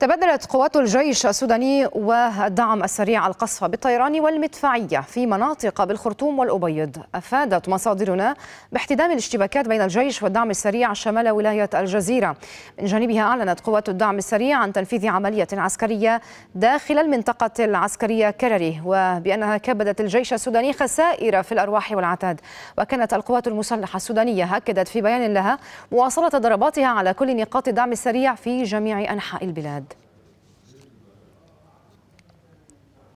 تبادلت قوات الجيش السوداني والدعم السريع القصف بالطيران والمدفعية في مناطق بالخرطوم والأبيض أفادت مصادرنا باحتدام الاشتباكات بين الجيش والدعم السريع شمال ولاية الجزيرة من جانبها أعلنت قوات الدعم السريع عن تنفيذ عملية عسكرية داخل المنطقة العسكرية كرري وبأنها كبدت الجيش السوداني خسائر في الأرواح والعتاد وكانت القوات المسلحة السودانية أكدت في بيان لها مواصلة ضرباتها على كل نقاط الدعم السريع في جميع أنحاء البلاد